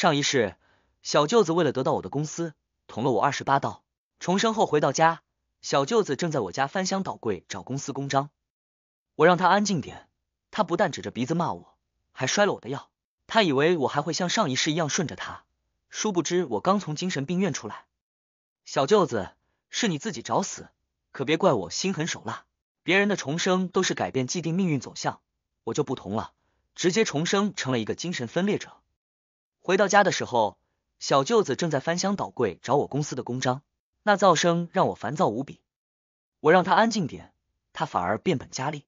上一世，小舅子为了得到我的公司，捅了我二十八刀。重生后回到家，小舅子正在我家翻箱倒柜找公司公章，我让他安静点，他不但指着鼻子骂我，还摔了我的药。他以为我还会像上一世一样顺着他，殊不知我刚从精神病院出来。小舅子是你自己找死，可别怪我心狠手辣。别人的重生都是改变既定命运走向，我就不同了，直接重生成了一个精神分裂者。回到家的时候，小舅子正在翻箱倒柜找我公司的公章，那噪声让我烦躁无比。我让他安静点，他反而变本加厉，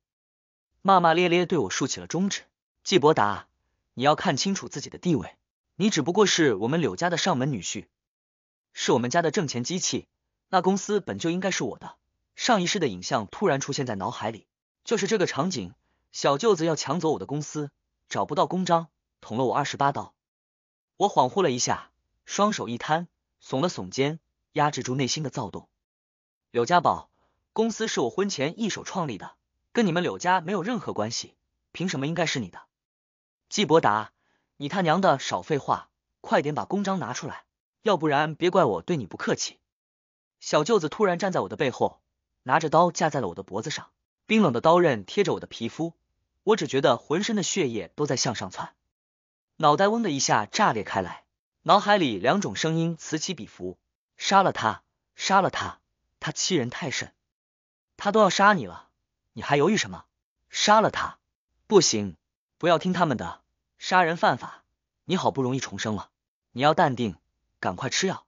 骂骂咧咧，对我竖起了中指。季伯达，你要看清楚自己的地位，你只不过是我们柳家的上门女婿，是我们家的挣钱机器。那公司本就应该是我的。上一世的影像突然出现在脑海里，就是这个场景：小舅子要抢走我的公司，找不到公章，捅了我二十八刀。我恍惚了一下，双手一摊，耸了耸肩，压制住内心的躁动。柳家宝，公司是我婚前一手创立的，跟你们柳家没有任何关系，凭什么应该是你的？季伯达，你他娘的少废话，快点把公章拿出来，要不然别怪我对你不客气。小舅子突然站在我的背后，拿着刀架在了我的脖子上，冰冷的刀刃贴着我的皮肤，我只觉得浑身的血液都在向上窜。脑袋嗡的一下炸裂开来，脑海里两种声音此起彼伏：杀了他，杀了他，他欺人太甚，他都要杀你了，你还犹豫什么？杀了他！不行，不要听他们的，杀人犯法。你好不容易重生了，你要淡定，赶快吃药。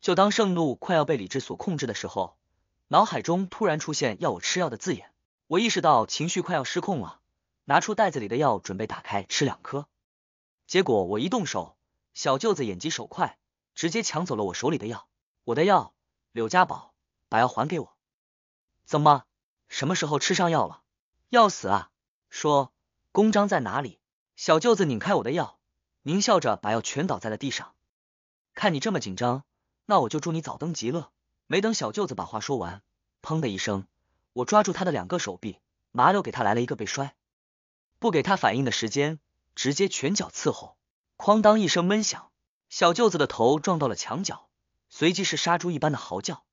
就当盛怒快要被理智所控制的时候，脑海中突然出现“要我吃药”的字眼，我意识到情绪快要失控了，拿出袋子里的药，准备打开吃两颗。结果我一动手，小舅子眼疾手快，直接抢走了我手里的药。我的药，柳家宝，把药还给我。怎么，什么时候吃上药了？要死啊！说，公章在哪里？小舅子拧开我的药，狞笑着把药全倒在了地上。看你这么紧张，那我就祝你早登极乐。没等小舅子把话说完，砰的一声，我抓住他的两个手臂，麻溜给他来了一个背摔，不给他反应的时间。直接拳脚伺候，哐当一声闷响，小舅子的头撞到了墙角，随即是杀猪一般的嚎叫。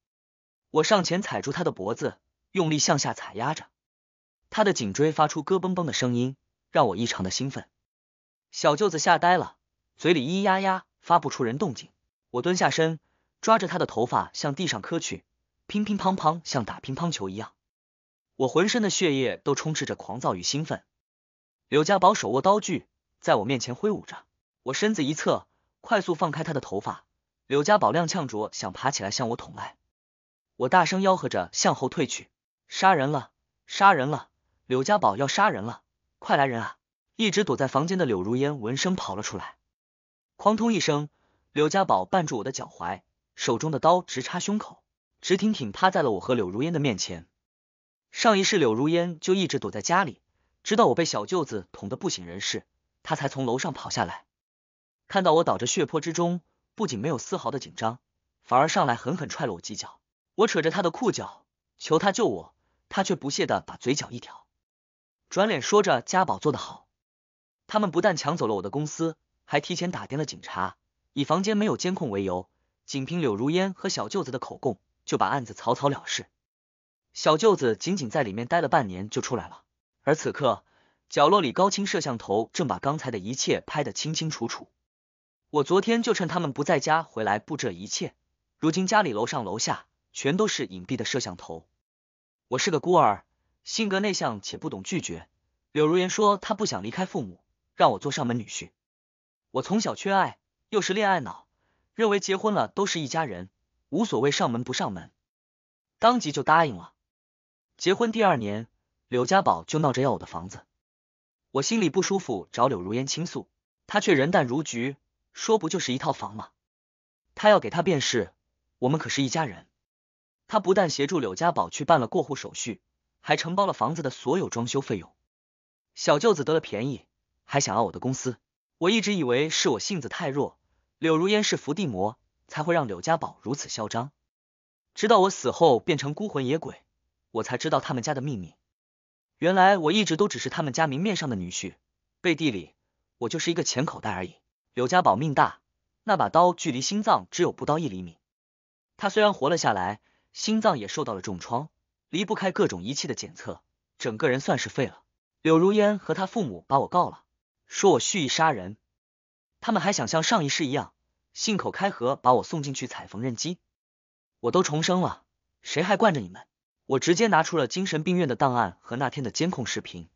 我上前踩住他的脖子，用力向下踩压着，他的颈椎发出咯嘣嘣的声音，让我异常的兴奋。小舅子吓呆了，嘴里咿咿呀呀发不出人动静。我蹲下身，抓着他的头发向地上磕去，乒乒乓乓像打乒乓球一样。我浑身的血液都充斥着狂躁与兴奋。柳家宝手握刀具。在我面前挥舞着，我身子一侧，快速放开他的头发。柳家宝踉跄着想爬起来向我捅来，我大声吆喝着向后退去。杀人了，杀人了，柳家宝要杀人了，快来人啊！一直躲在房间的柳如烟闻声跑了出来。哐通一声，柳家宝绊住我的脚踝，手中的刀直插胸口，直挺挺趴在了我和柳如烟的面前。上一世柳如烟就一直躲在家里，直到我被小舅子捅得不省人事。他才从楼上跑下来，看到我倒着血泊之中，不仅没有丝毫的紧张，反而上来狠狠踹了我几脚。我扯着他的裤脚求他救我，他却不屑的把嘴角一挑，转脸说着：“家宝做得好，他们不但抢走了我的公司，还提前打点了警察，以房间没有监控为由，仅凭柳如烟和小舅子的口供，就把案子草草了事。小舅子仅仅在里面待了半年就出来了，而此刻。”角落里高清摄像头正把刚才的一切拍得清清楚楚。我昨天就趁他们不在家回来布置一切，如今家里楼上楼下全都是隐蔽的摄像头。我是个孤儿，性格内向且不懂拒绝。柳如烟说她不想离开父母，让我做上门女婿。我从小缺爱，又是恋爱脑，认为结婚了都是一家人，无所谓上门不上门，当即就答应了。结婚第二年，柳家宝就闹着要我的房子。我心里不舒服，找柳如烟倾诉，她却人淡如菊，说不就是一套房吗？他要给他便是，我们可是一家人。他不但协助柳家宝去办了过户手续，还承包了房子的所有装修费用。小舅子得了便宜，还想要我的公司。我一直以为是我性子太弱，柳如烟是伏地魔，才会让柳家宝如此嚣张。直到我死后变成孤魂野鬼，我才知道他们家的秘密。原来我一直都只是他们家明面上的女婿，背地里我就是一个钱口袋而已。柳家宝命大，那把刀距离心脏只有不到一厘米，他虽然活了下来，心脏也受到了重创，离不开各种仪器的检测，整个人算是废了。柳如烟和他父母把我告了，说我蓄意杀人，他们还想像上一世一样信口开河把我送进去踩缝纫机。我都重生了，谁还惯着你们？我直接拿出了精神病院的档案和那天的监控视频。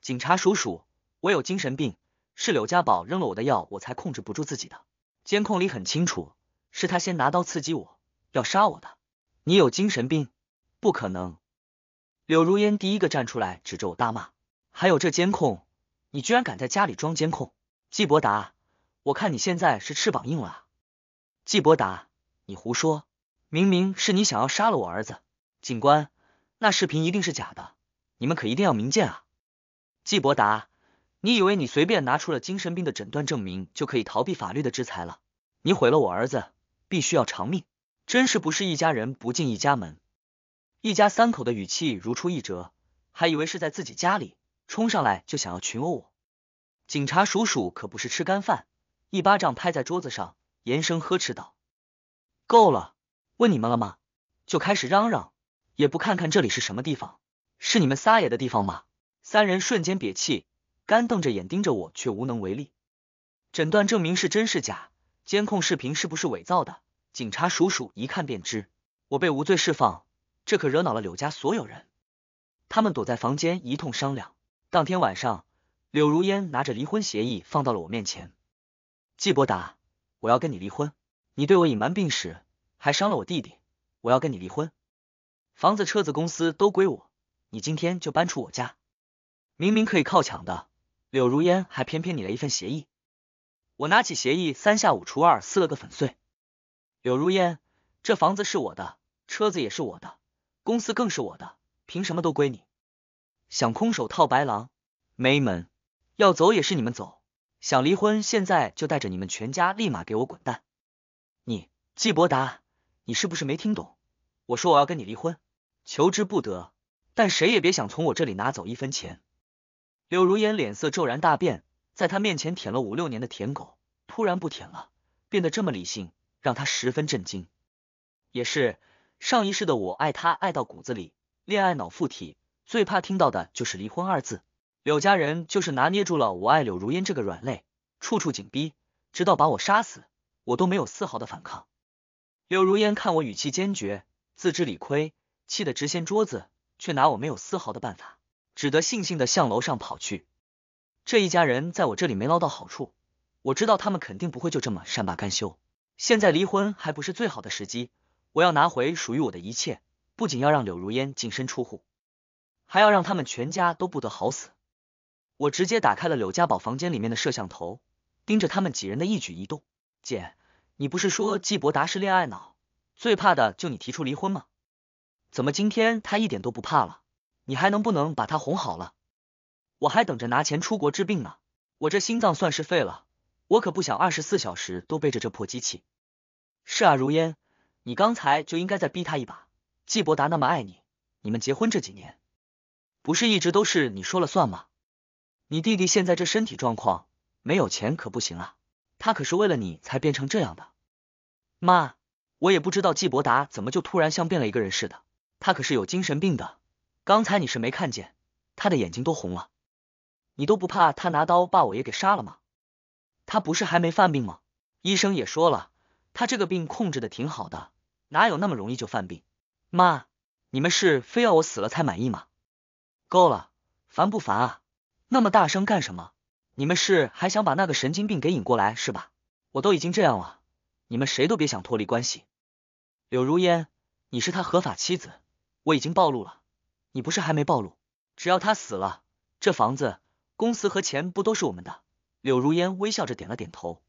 警察叔叔，我有精神病，是柳家宝扔了我的药，我才控制不住自己的。监控里很清楚，是他先拿刀刺激我，要杀我的。你有精神病？不可能！柳如烟第一个站出来，指着我大骂。还有这监控，你居然敢在家里装监控！季伯达，我看你现在是翅膀硬了。季伯达，你胡说！明明是你想要杀了我儿子。警官，那视频一定是假的，你们可一定要明鉴啊！季伯达，你以为你随便拿出了精神病的诊断证明就可以逃避法律的制裁了？你毁了我儿子，必须要偿命！真是不是一家人不进一家门，一家三口的语气如出一辙，还以为是在自己家里，冲上来就想要群殴我。警察叔叔可不是吃干饭，一巴掌拍在桌子上，严声呵斥道：“够了，问你们了吗？就开始嚷嚷。”也不看看这里是什么地方，是你们撒野的地方吗？三人瞬间憋气，干瞪着眼盯着我，却无能为力。诊断证明是真是假，监控视频是不是伪造的，警察叔叔一看便知。我被无罪释放，这可惹恼了柳家所有人。他们躲在房间一通商量。当天晚上，柳如烟拿着离婚协议放到了我面前。季伯达，我要跟你离婚。你对我隐瞒病史，还伤了我弟弟，我要跟你离婚。房子、车子、公司都归我，你今天就搬出我家。明明可以靠抢的，柳如烟还偏偏拟了一份协议。我拿起协议，三下五除二撕了个粉碎。柳如烟，这房子是我的，车子也是我的，公司更是我的，凭什么都归你？想空手套白狼，没门！要走也是你们走。想离婚，现在就带着你们全家，立马给我滚蛋！你，季伯达，你是不是没听懂？我说我要跟你离婚。求之不得，但谁也别想从我这里拿走一分钱。柳如烟脸色骤然大变，在他面前舔了五六年的舔狗，突然不舔了，变得这么理性，让他十分震惊。也是上一世的我爱他爱到骨子里，恋爱脑附体，最怕听到的就是离婚二字。柳家人就是拿捏住了我爱柳如烟这个软肋，处处紧逼，直到把我杀死，我都没有丝毫的反抗。柳如烟看我语气坚决，自知理亏。气得直掀桌子，却拿我没有丝毫的办法，只得悻悻的向楼上跑去。这一家人在我这里没捞到好处，我知道他们肯定不会就这么善罢甘休。现在离婚还不是最好的时机，我要拿回属于我的一切，不仅要让柳如烟净身出户，还要让他们全家都不得好死。我直接打开了柳家宝房间里面的摄像头，盯着他们几人的一举一动。姐，你不是说季伯达是恋爱脑，最怕的就你提出离婚吗？怎么今天他一点都不怕了？你还能不能把他哄好了？我还等着拿钱出国治病呢。我这心脏算是废了，我可不想二十四小时都背着这破机器。是啊，如烟，你刚才就应该再逼他一把。季伯达那么爱你，你们结婚这几年，不是一直都是你说了算吗？你弟弟现在这身体状况，没有钱可不行啊。他可是为了你才变成这样的。妈，我也不知道季伯达怎么就突然像变了一个人似的。他可是有精神病的，刚才你是没看见，他的眼睛都红了，你都不怕他拿刀把我也给杀了吗？他不是还没犯病吗？医生也说了，他这个病控制的挺好的，哪有那么容易就犯病？妈，你们是非要我死了才满意吗？够了，烦不烦啊？那么大声干什么？你们是还想把那个神经病给引过来是吧？我都已经这样了，你们谁都别想脱离关系。柳如烟，你是他合法妻子。我已经暴露了，你不是还没暴露？只要他死了，这房子、公司和钱不都是我们的？柳如烟微笑着点了点头，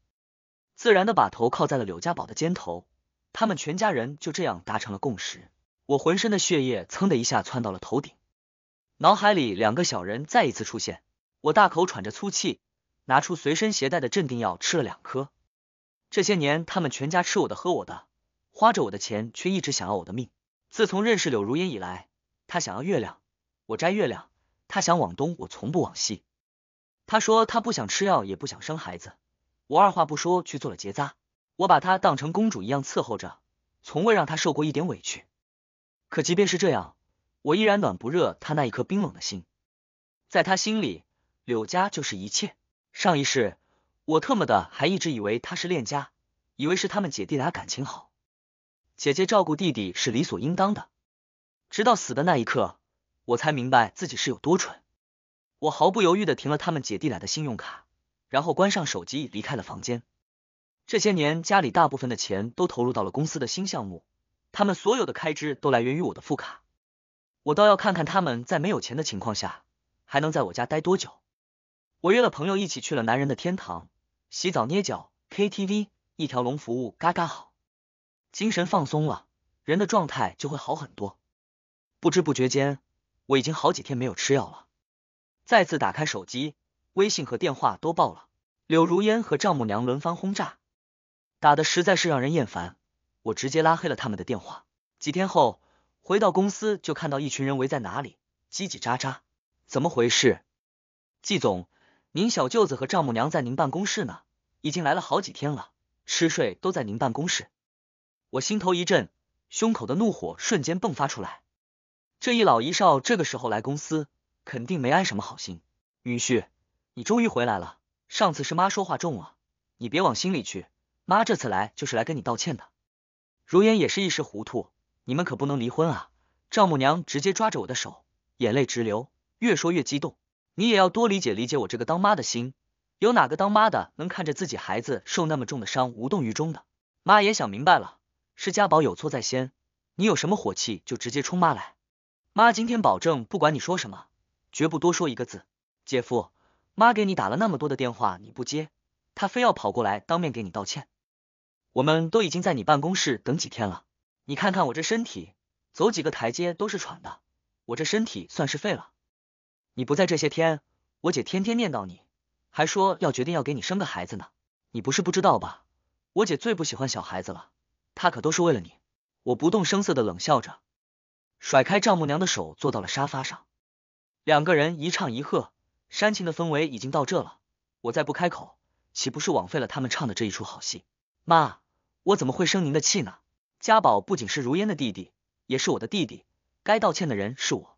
自然的把头靠在了柳家宝的肩头，他们全家人就这样达成了共识。我浑身的血液蹭的一下窜到了头顶，脑海里两个小人再一次出现，我大口喘着粗气，拿出随身携带的镇定药吃了两颗。这些年他们全家吃我的喝我的，花着我的钱，却一直想要我的命。自从认识柳如烟以来，他想要月亮，我摘月亮；他想往东，我从不往西。他说他不想吃药，也不想生孩子。我二话不说去做了结扎。我把她当成公主一样伺候着，从未让她受过一点委屈。可即便是这样，我依然暖不热她那一颗冰冷的心。在她心里，柳家就是一切。上一世，我特么的还一直以为他是恋家，以为是他们姐弟俩感情好。姐姐照顾弟弟是理所应当的，直到死的那一刻，我才明白自己是有多蠢。我毫不犹豫的停了他们姐弟俩的信用卡，然后关上手机离开了房间。这些年家里大部分的钱都投入到了公司的新项目，他们所有的开支都来源于我的副卡。我倒要看看他们在没有钱的情况下还能在我家待多久。我约了朋友一起去了男人的天堂，洗澡、捏脚、KTV，一条龙服务，嘎嘎好。精神放松了，人的状态就会好很多。不知不觉间，我已经好几天没有吃药了。再次打开手机，微信和电话都爆了，柳如烟和丈母娘轮番轰炸，打的实在是让人厌烦，我直接拉黑了他们的电话。几天后回到公司，就看到一群人围在哪里叽叽喳喳，怎么回事？季总，您小舅子和丈母娘在您办公室呢，已经来了好几天了，吃睡都在您办公室。我心头一震，胸口的怒火瞬间迸发出来。这一老一少这个时候来公司，肯定没安什么好心。女婿，你终于回来了，上次是妈说话重了，你别往心里去。妈这次来就是来跟你道歉的。如烟也是一时糊涂，你们可不能离婚啊！丈母娘直接抓着我的手，眼泪直流，越说越激动。你也要多理解理解我这个当妈的心，有哪个当妈的能看着自己孩子受那么重的伤无动于衷的？妈也想明白了。是家宝有错在先，你有什么火气就直接冲妈来。妈今天保证，不管你说什么，绝不多说一个字。姐夫，妈给你打了那么多的电话，你不接，她非要跑过来当面给你道歉。我们都已经在你办公室等几天了，你看看我这身体，走几个台阶都是喘的，我这身体算是废了。你不在这些天，我姐天天念叨你，还说要决定要给你生个孩子呢。你不是不知道吧？我姐最不喜欢小孩子了。他可都是为了你！我不动声色的冷笑着，甩开丈母娘的手，坐到了沙发上。两个人一唱一和，煽情的氛围已经到这了，我再不开口，岂不是枉费了他们唱的这一出好戏？妈，我怎么会生您的气呢？家宝不仅是如烟的弟弟，也是我的弟弟，该道歉的人是我。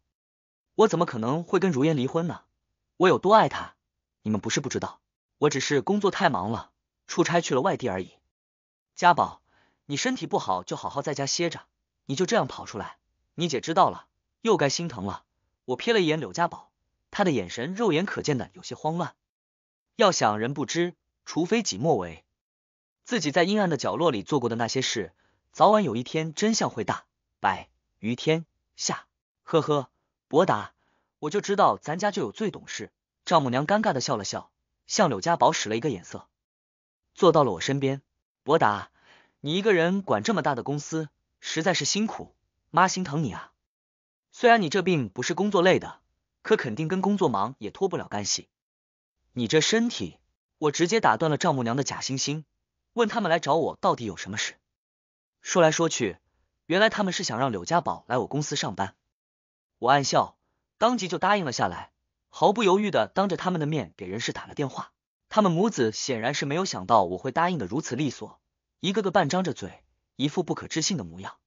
我怎么可能会跟如烟离婚呢？我有多爱他，你们不是不知道。我只是工作太忙了，出差去了外地而已。家宝。你身体不好，就好好在家歇着。你就这样跑出来，你姐知道了又该心疼了。我瞥了一眼柳家宝，他的眼神肉眼可见的有些慌乱。要想人不知，除非己莫为。自己在阴暗的角落里做过的那些事，早晚有一天真相会大白于天下。呵呵，博达，我就知道咱家就有最懂事。丈母娘尴尬的笑了笑，向柳家宝使了一个眼色，坐到了我身边。博达。你一个人管这么大的公司，实在是辛苦，妈心疼你啊。虽然你这病不是工作累的，可肯定跟工作忙也脱不了干系。你这身体，我直接打断了丈母娘的假惺惺，问他们来找我到底有什么事。说来说去，原来他们是想让柳家宝来我公司上班。我暗笑，当即就答应了下来，毫不犹豫的当着他们的面给人事打了电话。他们母子显然是没有想到我会答应的如此利索。一个个半张着嘴，一副不可置信的模样。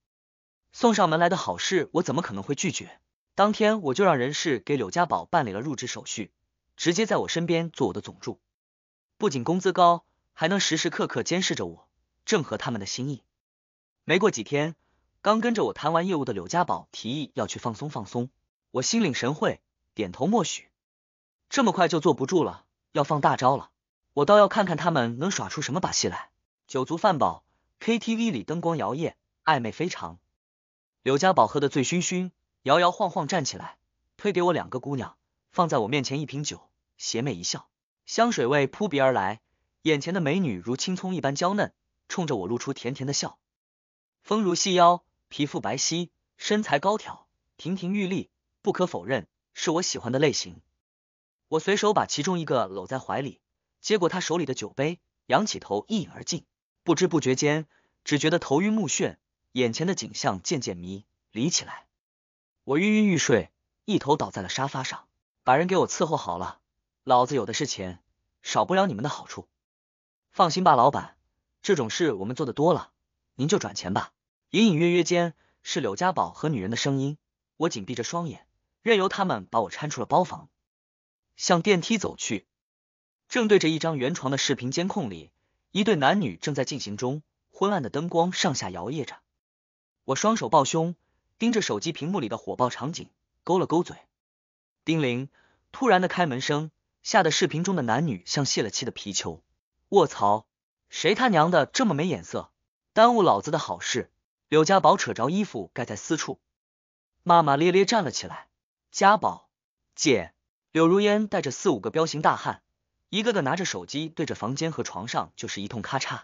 送上门来的好事，我怎么可能会拒绝？当天我就让人事给柳家宝办理了入职手续，直接在我身边做我的总助，不仅工资高，还能时时刻刻监视着我，正合他们的心意。没过几天，刚跟着我谈完业务的柳家宝提议要去放松放松，我心领神会，点头默许。这么快就坐不住了，要放大招了，我倒要看看他们能耍出什么把戏来。酒足饭饱，KTV 里灯光摇曳，暧昧非常。柳家宝喝得醉醺醺，摇摇晃晃站起来，推给我两个姑娘，放在我面前一瓶酒，邪魅一笑，香水味扑鼻而来。眼前的美女如青葱一般娇嫩，冲着我露出甜甜的笑，风如细腰，皮肤白皙，身材高挑，亭亭玉立，不可否认是我喜欢的类型。我随手把其中一个搂在怀里，接过她手里的酒杯，仰起头一饮而尽。不知不觉间，只觉得头晕目眩，眼前的景象渐渐迷离起来。我晕晕欲睡，一头倒在了沙发上。把人给我伺候好了，老子有的是钱，少不了你们的好处。放心吧，老板，这种事我们做的多了，您就转钱吧。隐隐约约间，是柳家宝和女人的声音。我紧闭着双眼，任由他们把我搀出了包房，向电梯走去。正对着一张圆床的视频监控里。一对男女正在进行中，昏暗的灯光上下摇曳着。我双手抱胸，盯着手机屏幕里的火爆场景，勾了勾嘴。叮铃，突然的开门声吓得视频中的男女像泄了气的皮球。卧槽，谁他娘的这么没眼色，耽误老子的好事！柳家宝扯着衣服盖在私处，骂骂咧咧站了起来。家宝，姐，柳如烟带着四五个彪形大汉。一个个拿着手机对着房间和床上就是一通咔嚓。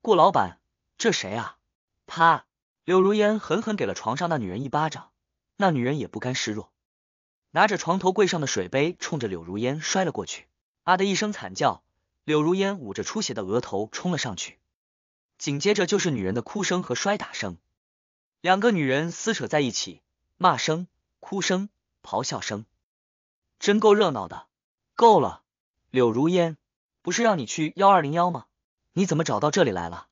顾老板，这谁啊？啪！柳如烟狠狠给了床上那女人一巴掌，那女人也不甘示弱，拿着床头柜上的水杯冲着柳如烟摔了过去。啊的一声惨叫，柳如烟捂着出血的额头冲了上去。紧接着就是女人的哭声和摔打声，两个女人撕扯在一起，骂声、哭声、咆哮声，真够热闹的。够了！柳如烟，不是让你去幺二零幺吗？你怎么找到这里来了？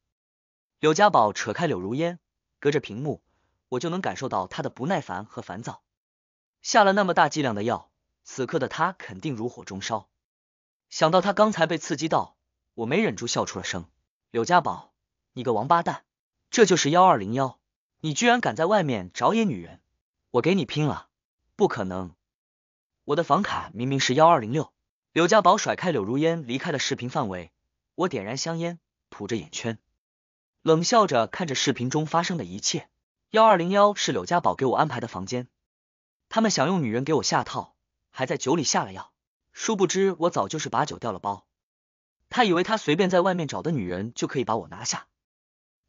柳家宝扯开柳如烟，隔着屏幕，我就能感受到他的不耐烦和烦躁。下了那么大剂量的药，此刻的他肯定如火中烧。想到他刚才被刺激到，我没忍住笑出了声。柳家宝，你个王八蛋！这就是幺二零幺，你居然敢在外面找野女人，我给你拼了！不可能，我的房卡明明是幺二零六。柳家宝甩开柳如烟，离开了视频范围。我点燃香烟，吐着眼圈，冷笑着看着视频中发生的一切。幺二零幺是柳家宝给我安排的房间，他们想用女人给我下套，还在酒里下了药。殊不知我早就是把酒掉了包。他以为他随便在外面找的女人就可以把我拿下，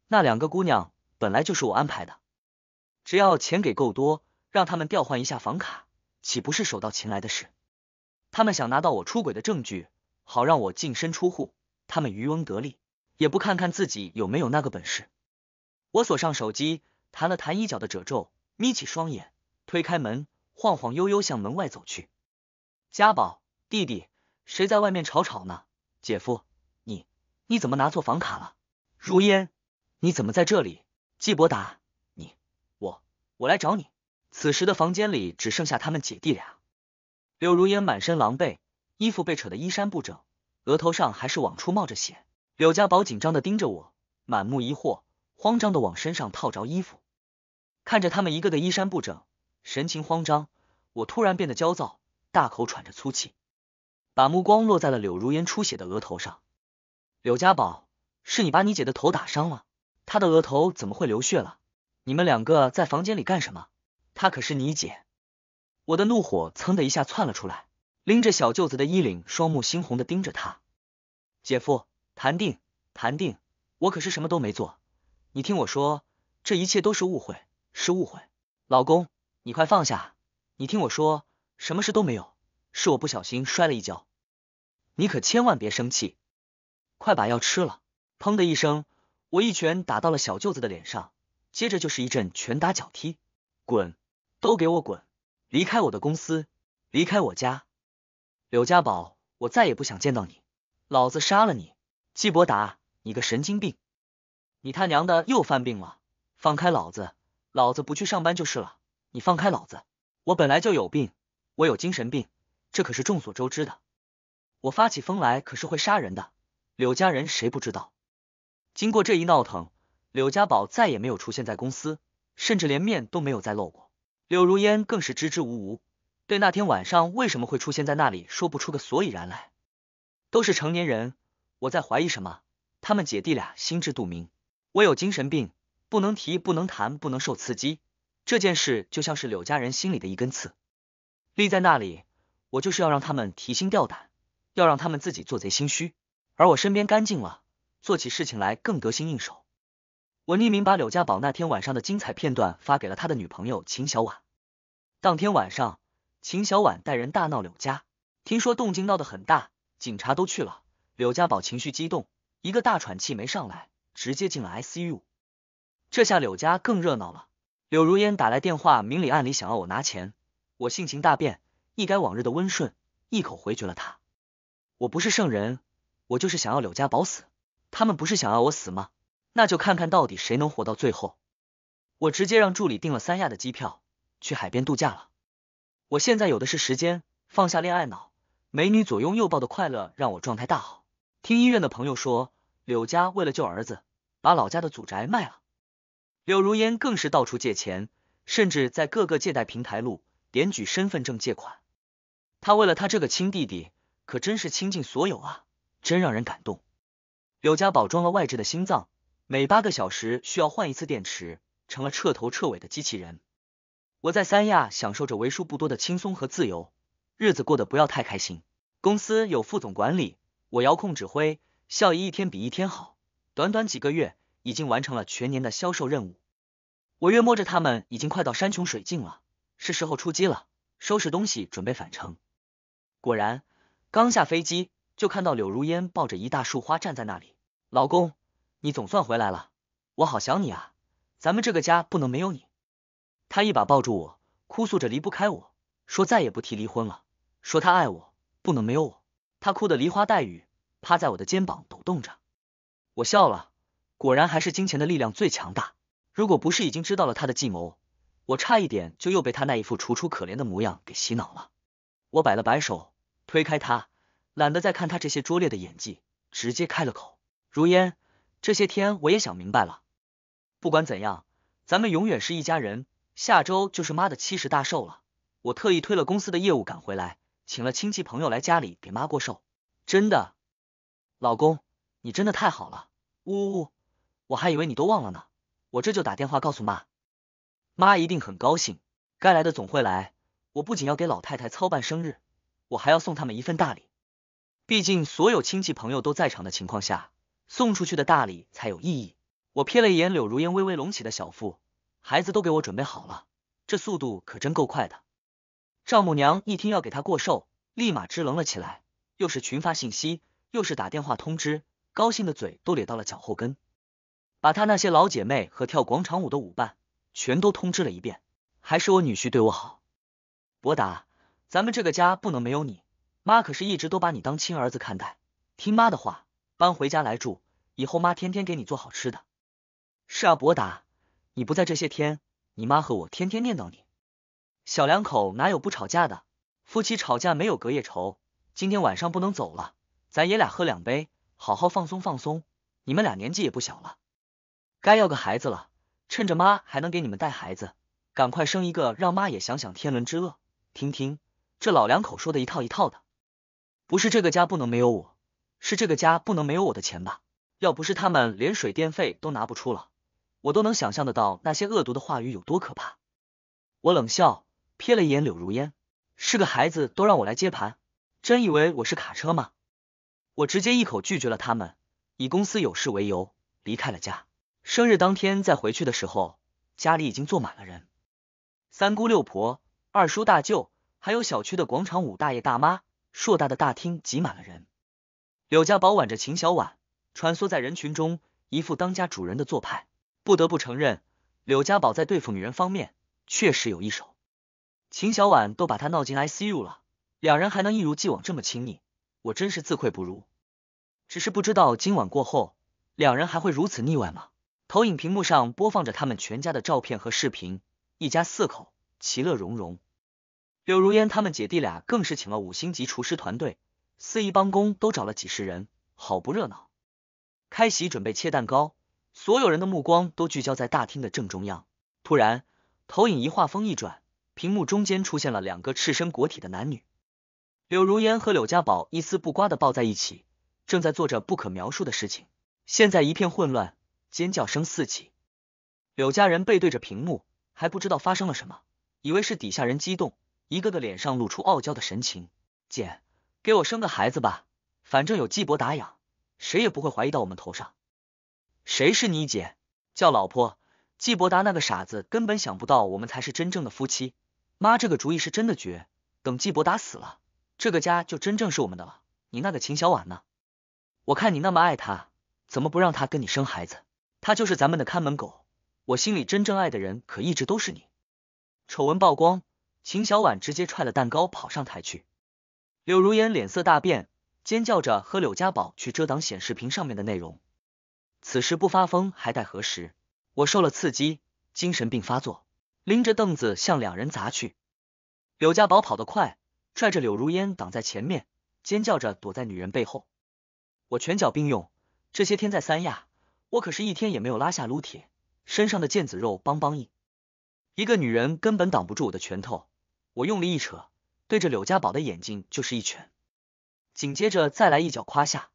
那两个姑娘本来就是我安排的，只要钱给够多，让他们调换一下房卡，岂不是手到擒来的事？他们想拿到我出轨的证据，好让我净身出户，他们渔翁得利，也不看看自己有没有那个本事。我锁上手机，弹了弹衣角的褶皱，眯起双眼，推开门，晃晃悠悠向门外走去。家宝，弟弟，谁在外面吵吵呢？姐夫，你你怎么拿错房卡了？如烟，你怎么在这里？季伯达，你我我来找你。此时的房间里只剩下他们姐弟俩。柳如烟满身狼狈，衣服被扯得衣衫不整，额头上还是往出冒着血。柳家宝紧张的盯着我，满目疑惑，慌张的往身上套着衣服。看着他们一个个衣衫不整，神情慌张，我突然变得焦躁，大口喘着粗气，把目光落在了柳如烟出血的额头上。柳家宝，是你把你姐的头打伤了？她的额头怎么会流血了？你们两个在房间里干什么？她可是你姐。我的怒火噌的一下窜了出来，拎着小舅子的衣领，双目猩红的盯着他。姐夫，谈定，谈定，我可是什么都没做。你听我说，这一切都是误会，是误会。老公，你快放下。你听我说，什么事都没有，是我不小心摔了一跤。你可千万别生气，快把药吃了。砰的一声，我一拳打到了小舅子的脸上，接着就是一阵拳打脚踢。滚，都给我滚！离开我的公司，离开我家，柳家宝，我再也不想见到你，老子杀了你！季伯达，你个神经病，你他娘的又犯病了！放开老子，老子不去上班就是了。你放开老子，我本来就有病，我有精神病，这可是众所周知的。我发起疯来可是会杀人的，柳家人谁不知道？经过这一闹腾，柳家宝再也没有出现在公司，甚至连面都没有再露过。柳如烟更是支支吾吾，对那天晚上为什么会出现在那里说不出个所以然来。都是成年人，我在怀疑什么？他们姐弟俩心知肚明。我有精神病，不能提，不能谈，不能受刺激。这件事就像是柳家人心里的一根刺，立在那里。我就是要让他们提心吊胆，要让他们自己做贼心虚。而我身边干净了，做起事情来更得心应手。我匿名把柳家宝那天晚上的精彩片段发给了他的女朋友秦小婉。当天晚上，秦小婉带人大闹柳家，听说动静闹得很大，警察都去了。柳家宝情绪激动，一个大喘气没上来，直接进了 ICU。这下柳家更热闹了。柳如烟打来电话，明里暗里想要我拿钱。我性情大变，一改往日的温顺，一口回绝了他。我不是圣人，我就是想要柳家宝死。他们不是想要我死吗？那就看看到底谁能活到最后。我直接让助理订了三亚的机票，去海边度假了。我现在有的是时间，放下恋爱脑。美女左拥右抱的快乐让我状态大好。听医院的朋友说，柳家为了救儿子，把老家的祖宅卖了。柳如烟更是到处借钱，甚至在各个借贷平台录、点举身份证借款。他为了他这个亲弟弟，可真是倾尽所有啊，真让人感动。柳家宝装了外置的心脏。每八个小时需要换一次电池，成了彻头彻尾的机器人。我在三亚享受着为数不多的轻松和自由，日子过得不要太开心。公司有副总管理，我遥控指挥，效益一天比一天好。短短几个月，已经完成了全年的销售任务。我约摸着他们已经快到山穷水尽了，是时候出击了。收拾东西，准备返程。果然，刚下飞机就看到柳如烟抱着一大束花站在那里，老公。你总算回来了，我好想你啊！咱们这个家不能没有你。他一把抱住我，哭诉着离不开我，说再也不提离婚了，说他爱我，不能没有我。他哭得梨花带雨，趴在我的肩膀抖动着。我笑了，果然还是金钱的力量最强大。如果不是已经知道了他的计谋，我差一点就又被他那一副楚楚可怜的模样给洗脑了。我摆了摆手，推开他，懒得再看他这些拙劣的演技，直接开了口：如烟。这些天我也想明白了，不管怎样，咱们永远是一家人。下周就是妈的七十大寿了，我特意推了公司的业务赶回来，请了亲戚朋友来家里给妈过寿。真的，老公，你真的太好了，呜呜，我还以为你都忘了呢。我这就打电话告诉妈，妈一定很高兴。该来的总会来。我不仅要给老太太操办生日，我还要送他们一份大礼。毕竟所有亲戚朋友都在场的情况下。送出去的大礼才有意义。我瞥了一眼柳如烟微微隆起的小腹，孩子都给我准备好了，这速度可真够快的。丈母娘一听要给她过寿，立马支棱了起来，又是群发信息，又是打电话通知，高兴的嘴都咧到了脚后跟，把她那些老姐妹和跳广场舞的舞伴全都通知了一遍。还是我女婿对我好，博达，咱们这个家不能没有你，妈可是一直都把你当亲儿子看待，听妈的话。搬回家来住，以后妈天天给你做好吃的。是啊，博达，你不在这些天，你妈和我天天念叨你。小两口哪有不吵架的？夫妻吵架没有隔夜仇。今天晚上不能走了，咱爷俩喝两杯，好好放松放松。你们俩年纪也不小了，该要个孩子了。趁着妈还能给你们带孩子，赶快生一个，让妈也享享天伦之乐。听听，这老两口说的一套一套的，不是这个家不能没有我。是这个家不能没有我的钱吧？要不是他们连水电费都拿不出了，我都能想象得到那些恶毒的话语有多可怕。我冷笑，瞥了一眼柳如烟，是个孩子都让我来接盘，真以为我是卡车吗？我直接一口拒绝了他们，以公司有事为由离开了家。生日当天再回去的时候，家里已经坐满了人，三姑六婆、二叔大舅，还有小区的广场舞大爷大妈，硕大的大厅挤满了人。柳家宝挽着秦小婉，穿梭在人群中，一副当家主人的做派。不得不承认，柳家宝在对付女人方面确实有一手。秦小婉都把他闹进 ICU 了，两人还能一如既往这么亲密，我真是自愧不如。只是不知道今晚过后，两人还会如此腻歪吗？投影屏幕上播放着他们全家的照片和视频，一家四口其乐融融。柳如烟他们姐弟俩更是请了五星级厨师团队。四一帮工都找了几十人，好不热闹。开席准备切蛋糕，所有人的目光都聚焦在大厅的正中央。突然，投影仪画风一转，屏幕中间出现了两个赤身裸体的男女，柳如烟和柳家宝一丝不挂的抱在一起，正在做着不可描述的事情。现在一片混乱，尖叫声四起。柳家人背对着屏幕，还不知道发生了什么，以为是底下人激动，一个个脸上露出傲娇的神情。姐。给我生个孩子吧，反正有季伯达养，谁也不会怀疑到我们头上。谁是你姐？叫老婆。季伯达那个傻子根本想不到我们才是真正的夫妻。妈，这个主意是真的绝。等季伯达死了，这个家就真正是我们的了。你那个秦小婉呢？我看你那么爱她，怎么不让她跟你生孩子？她就是咱们的看门狗。我心里真正爱的人可一直都是你。丑闻曝光，秦小婉直接踹了蛋糕，跑上台去。柳如烟脸色大变，尖叫着和柳家宝去遮挡显示屏上面的内容。此时不发疯还待何时？我受了刺激，精神病发作，拎着凳子向两人砸去。柳家宝跑得快，拽着柳如烟挡在前面，尖叫着躲在女人背后。我拳脚并用，这些天在三亚，我可是一天也没有拉下撸铁，身上的腱子肉邦邦硬，一个女人根本挡不住我的拳头。我用力一扯。对着柳家宝的眼睛就是一拳，紧接着再来一脚胯下，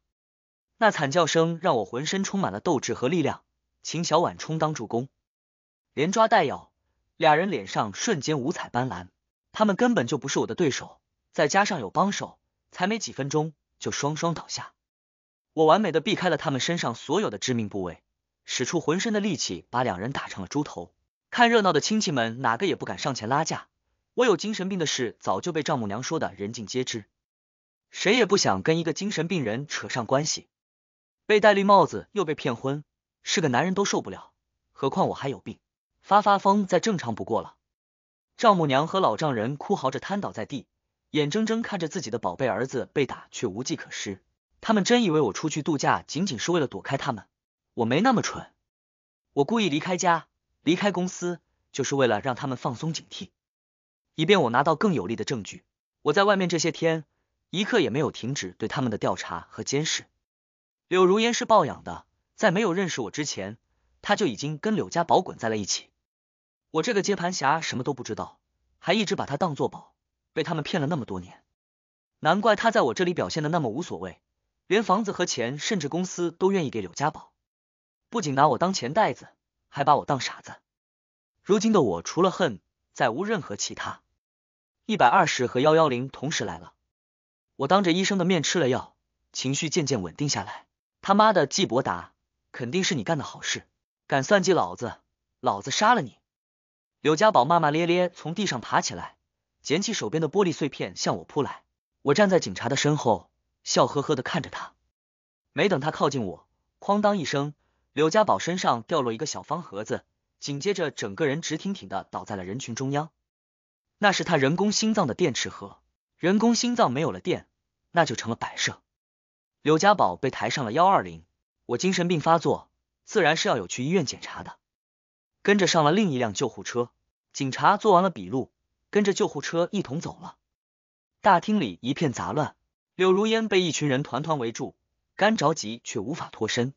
那惨叫声让我浑身充满了斗志和力量。秦小婉充当助攻，连抓带咬，俩人脸上瞬间五彩斑斓，他们根本就不是我的对手，再加上有帮手，才没几分钟就双双倒下。我完美的避开了他们身上所有的致命部位，使出浑身的力气把两人打成了猪头。看热闹的亲戚们哪个也不敢上前拉架。我有精神病的事早就被丈母娘说的人尽皆知，谁也不想跟一个精神病人扯上关系，被戴绿帽子又被骗婚，是个男人都受不了，何况我还有病，发发疯再正常不过了。丈母娘和老丈人哭嚎着瘫倒在地，眼睁睁看着自己的宝贝儿子被打却无计可施，他们真以为我出去度假仅仅是为了躲开他们？我没那么蠢，我故意离开家，离开公司，就是为了让他们放松警惕。以便我拿到更有力的证据。我在外面这些天一刻也没有停止对他们的调查和监视。柳如烟是抱养的，在没有认识我之前，他就已经跟柳家宝滚在了一起。我这个接盘侠什么都不知道，还一直把他当做宝，被他们骗了那么多年。难怪他在我这里表现的那么无所谓，连房子和钱，甚至公司都愿意给柳家宝。不仅拿我当钱袋子，还把我当傻子。如今的我除了恨，再无任何其他。一百二十和幺幺零同时来了，我当着医生的面吃了药，情绪渐渐稳定下来。他妈的，季伯达，肯定是你干的好事，敢算计老子，老子杀了你！柳家宝骂骂咧咧从地上爬起来，捡起手边的玻璃碎片向我扑来。我站在警察的身后，笑呵呵的看着他。没等他靠近我，哐当一声，柳家宝身上掉落一个小方盒子，紧接着整个人直挺挺的倒在了人群中央。那是他人工心脏的电池盒，人工心脏没有了电，那就成了摆设。柳家宝被抬上了幺二零，我精神病发作，自然是要有去医院检查的，跟着上了另一辆救护车。警察做完了笔录，跟着救护车一同走了。大厅里一片杂乱，柳如烟被一群人团团围住，干着急却无法脱身。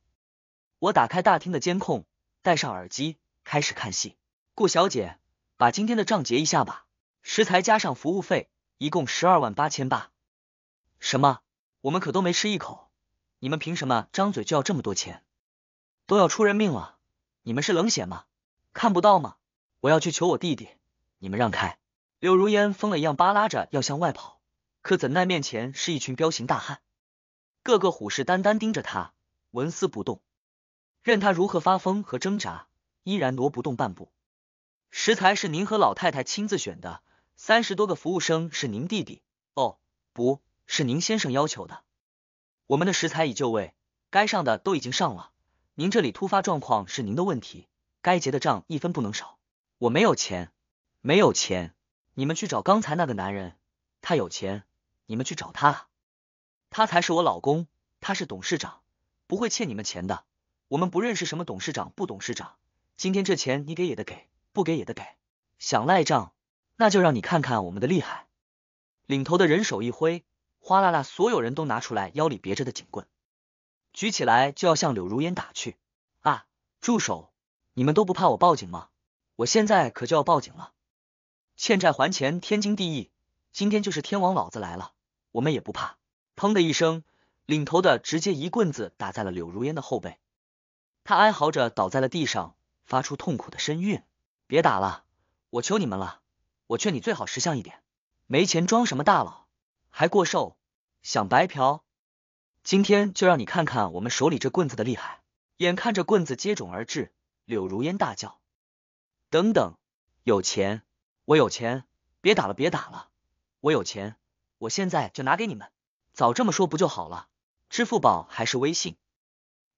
我打开大厅的监控，戴上耳机，开始看戏。顾小姐，把今天的账结一下吧。食材加上服务费一共十二万八千八，什么？我们可都没吃一口，你们凭什么张嘴就要这么多钱？都要出人命了，你们是冷血吗？看不到吗？我要去求我弟弟，你们让开！柳如烟疯了一样扒拉着要向外跑，可怎奈面前是一群彪形大汉，个个虎视眈眈盯着他，纹丝不动，任他如何发疯和挣扎，依然挪不动半步。食材是您和老太太亲自选的。三十多个服务生是您弟弟哦，不是您先生要求的。我们的食材已就位，该上的都已经上了。您这里突发状况是您的问题，该结的账一分不能少。我没有钱，没有钱，你们去找刚才那个男人，他有钱，你们去找他，他才是我老公，他是董事长，不会欠你们钱的。我们不认识什么董事长不董事长，今天这钱你给也得给，不给也得给，想赖账。那就让你看看我们的厉害！领头的人手一挥，哗啦啦，所有人都拿出来腰里别着的警棍，举起来就要向柳如烟打去。啊，住手！你们都不怕我报警吗？我现在可就要报警了！欠债还钱，天经地义。今天就是天王老子来了，我们也不怕。砰的一声，领头的直接一棍子打在了柳如烟的后背，他哀嚎着倒在了地上，发出痛苦的呻吟。别打了，我求你们了！我劝你最好识相一点，没钱装什么大佬，还过寿，想白嫖？今天就让你看看我们手里这棍子的厉害！眼看着棍子接踵而至，柳如烟大叫：“等等，有钱，我有钱！别打了，别打了，我有钱，我现在就拿给你们。早这么说不就好了？支付宝还是微信？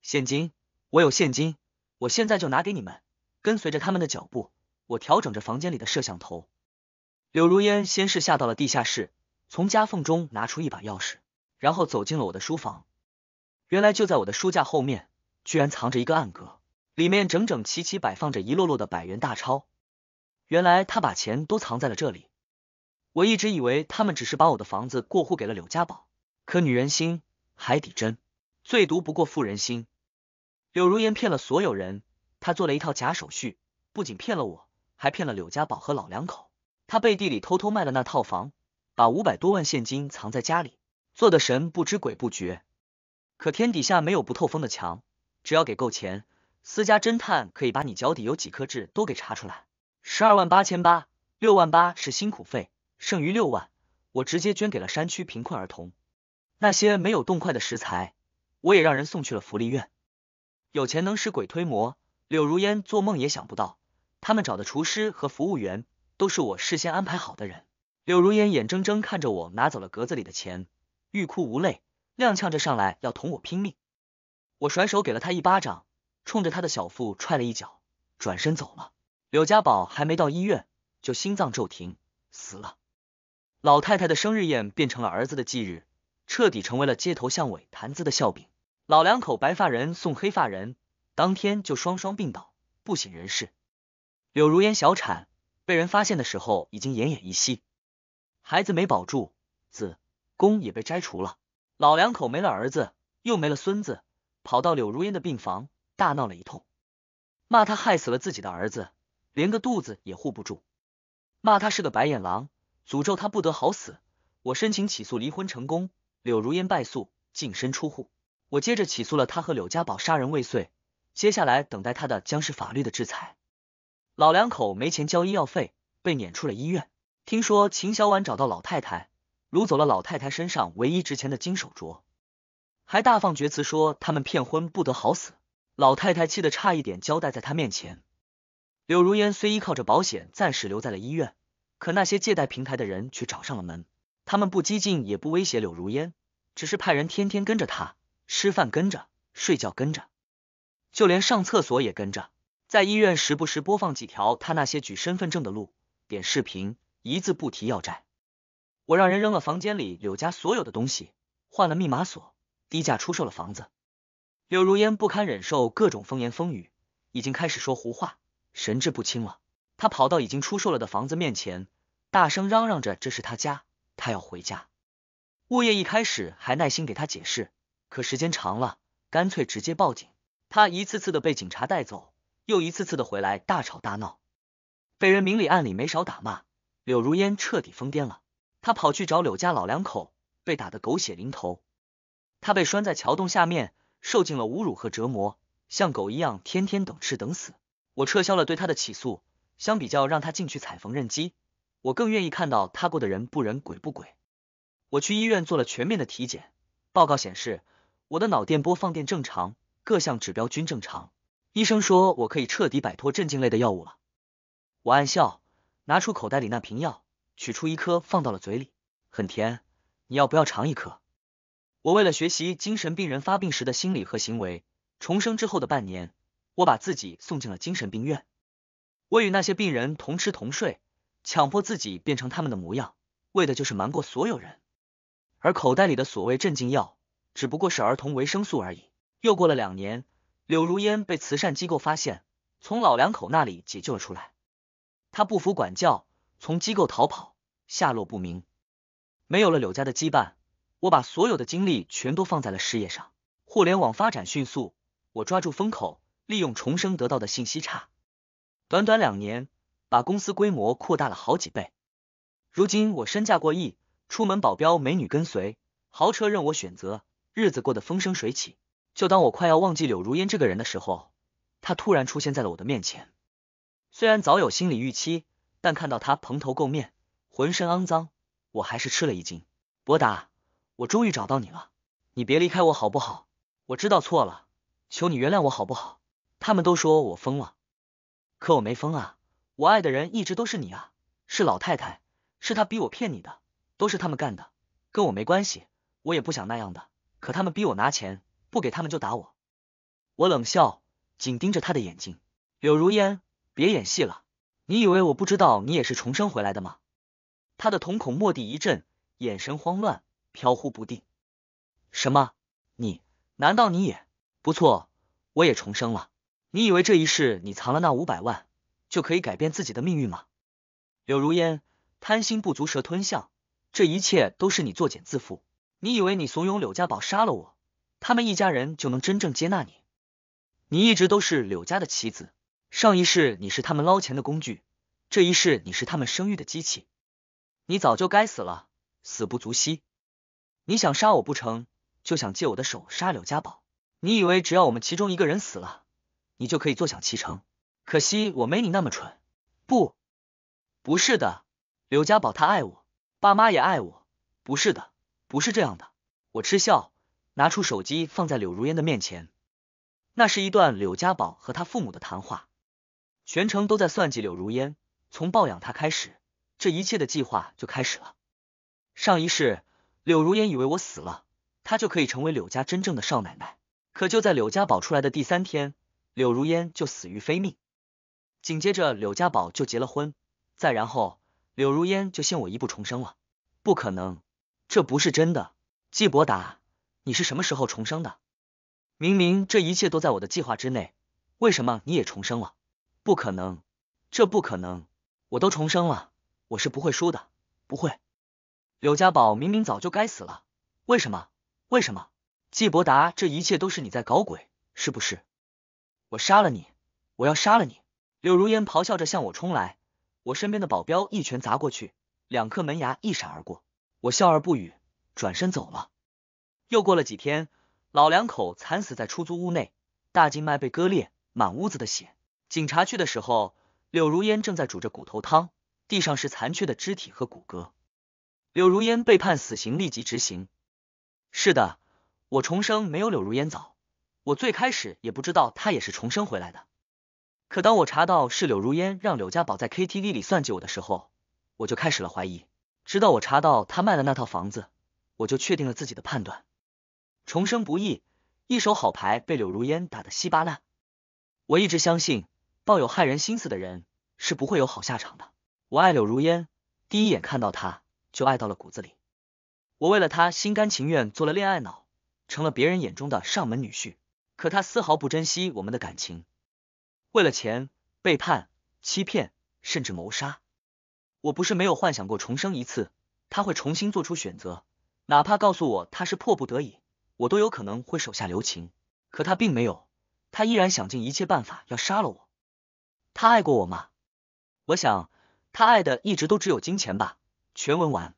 现金？我有现金，我现在就拿给你们。”跟随着他们的脚步，我调整着房间里的摄像头。柳如烟先是下到了地下室，从夹缝中拿出一把钥匙，然后走进了我的书房。原来就在我的书架后面，居然藏着一个暗格，里面整整齐齐摆放着一摞摞的百元大钞。原来他把钱都藏在了这里。我一直以为他们只是把我的房子过户给了柳家宝，可女人心海底针，最毒不过妇人心。柳如烟骗了所有人，她做了一套假手续，不仅骗了我，还骗了柳家宝和老两口。他背地里偷偷卖了那套房，把五百多万现金藏在家里，做的神不知鬼不觉。可天底下没有不透风的墙，只要给够钱，私家侦探可以把你脚底有几颗痣都给查出来。十二万八千八，六万八是辛苦费，剩余六万我直接捐给了山区贫困儿童。那些没有动筷的食材，我也让人送去了福利院。有钱能使鬼推磨，柳如烟做梦也想不到，他们找的厨师和服务员。都是我事先安排好的人。柳如烟眼睁睁看着我拿走了格子里的钱，欲哭无泪，踉跄着上来要同我拼命。我甩手给了他一巴掌，冲着他的小腹踹了一脚，转身走了。柳家宝还没到医院，就心脏骤停死了。老太太的生日宴变成了儿子的忌日，彻底成为了街头巷尾谈资的笑柄。老两口白发人送黑发人，当天就双双病倒，不省人事。柳如烟小产。被人发现的时候已经奄奄一息，孩子没保住，子宫也被摘除了。老两口没了儿子，又没了孙子，跑到柳如烟的病房大闹了一通，骂他害死了自己的儿子，连个肚子也护不住，骂他是个白眼狼，诅咒他不得好死。我申请起诉离婚成功，柳如烟败诉，净身出户。我接着起诉了他和柳家宝杀人未遂，接下来等待他的将是法律的制裁。老两口没钱交医药费，被撵出了医院。听说秦小婉找到老太太，掳走了老太太身上唯一值钱的金手镯，还大放厥词说他们骗婚不得好死。老太太气得差一点交代在他面前。柳如烟虽依靠着保险暂时留在了医院，可那些借贷平台的人却找上了门。他们不激进，也不威胁柳如烟，只是派人天天跟着他，吃饭跟着，睡觉跟着，就连上厕所也跟着。在医院时不时播放几条他那些举身份证的录点视频，一字不提要债。我让人扔了房间里柳家所有的东西，换了密码锁，低价出售了房子。柳如烟不堪忍受各种风言风语，已经开始说胡话，神志不清了。他跑到已经出售了的房子面前，大声嚷嚷着这是他家，他要回家。物业一开始还耐心给他解释，可时间长了，干脆直接报警。他一次次的被警察带走。又一次次的回来大吵大闹，被人明里暗里没少打骂。柳如烟彻底疯癫了，她跑去找柳家老两口，被打得狗血淋头。她被拴在桥洞下面，受尽了侮辱和折磨，像狗一样天天等吃等死。我撤销了对他的起诉，相比较让他进去踩缝纫机，我更愿意看到他过的人不人鬼不鬼。我去医院做了全面的体检，报告显示我的脑电波放电正常，各项指标均正常。医生说，我可以彻底摆脱镇静类的药物了。我暗笑，拿出口袋里那瓶药，取出一颗放到了嘴里，很甜。你要不要尝一颗？我为了学习精神病人发病时的心理和行为，重生之后的半年，我把自己送进了精神病院。我与那些病人同吃同睡，强迫自己变成他们的模样，为的就是瞒过所有人。而口袋里的所谓镇静药，只不过是儿童维生素而已。又过了两年。柳如烟被慈善机构发现，从老两口那里解救了出来。他不服管教，从机构逃跑，下落不明。没有了柳家的羁绊，我把所有的精力全都放在了事业上。互联网发展迅速，我抓住风口，利用重生得到的信息差，短短两年把公司规模扩大了好几倍。如今我身价过亿，出门保镖美女跟随，豪车任我选择，日子过得风生水起。就当我快要忘记柳如烟这个人的时候，她突然出现在了我的面前。虽然早有心理预期，但看到她蓬头垢面、浑身肮脏，我还是吃了一惊。博达，我终于找到你了，你别离开我好不好？我知道错了，求你原谅我好不好？他们都说我疯了，可我没疯啊，我爱的人一直都是你啊！是老太太，是她逼我骗你的，都是他们干的，跟我没关系，我也不想那样的。可他们逼我拿钱。不给他们就打我！我冷笑，紧盯着他的眼睛。柳如烟，别演戏了！你以为我不知道你也是重生回来的吗？他的瞳孔蓦地一震，眼神慌乱，飘忽不定。什么？你难道你也不错？我也重生了？你以为这一世你藏了那五百万就可以改变自己的命运吗？柳如烟，贪心不足蛇吞象，这一切都是你作茧自缚。你以为你怂恿柳家宝杀了我？他们一家人就能真正接纳你。你一直都是柳家的棋子，上一世你是他们捞钱的工具，这一世你是他们生育的机器。你早就该死了，死不足惜。你想杀我不成就想借我的手杀柳家宝？你以为只要我们其中一个人死了，你就可以坐享其成？可惜我没你那么蠢。不，不是的，柳家宝他爱我，爸妈也爱我，不是的，不是这样的。我嗤笑。拿出手机放在柳如烟的面前，那是一段柳家宝和他父母的谈话，全程都在算计柳如烟。从抱养他开始，这一切的计划就开始了。上一世，柳如烟以为我死了，她就可以成为柳家真正的少奶奶。可就在柳家宝出来的第三天，柳如烟就死于非命。紧接着，柳家宝就结了婚，再然后，柳如烟就先我一步重生了。不可能，这不是真的，季伯达。你是什么时候重生的？明明这一切都在我的计划之内，为什么你也重生了？不可能，这不可能！我都重生了，我是不会输的，不会！柳家宝明明早就该死了，为什么？为什么？季伯达，这一切都是你在搞鬼，是不是？我杀了你！我要杀了你！柳如烟咆哮着向我冲来，我身边的保镖一拳砸过去，两颗门牙一闪而过，我笑而不语，转身走了。又过了几天，老两口惨死在出租屋内，大静脉被割裂，满屋子的血。警察去的时候，柳如烟正在煮着骨头汤，地上是残缺的肢体和骨骼。柳如烟被判死刑，立即执行。是的，我重生没有柳如烟早，我最开始也不知道她也是重生回来的。可当我查到是柳如烟让柳家宝在 KTV 里算计我的时候，我就开始了怀疑。直到我查到她卖了那套房子，我就确定了自己的判断。重生不易，一手好牌被柳如烟打得稀巴烂。我一直相信，抱有害人心思的人是不会有好下场的。我爱柳如烟，第一眼看到她就爱到了骨子里。我为了她心甘情愿做了恋爱脑，成了别人眼中的上门女婿。可他丝毫不珍惜我们的感情，为了钱背叛、欺骗，甚至谋杀。我不是没有幻想过重生一次，他会重新做出选择，哪怕告诉我他是迫不得已。我都有可能会手下留情，可他并没有，他依然想尽一切办法要杀了我。他爱过我吗？我想，他爱的一直都只有金钱吧。全文完。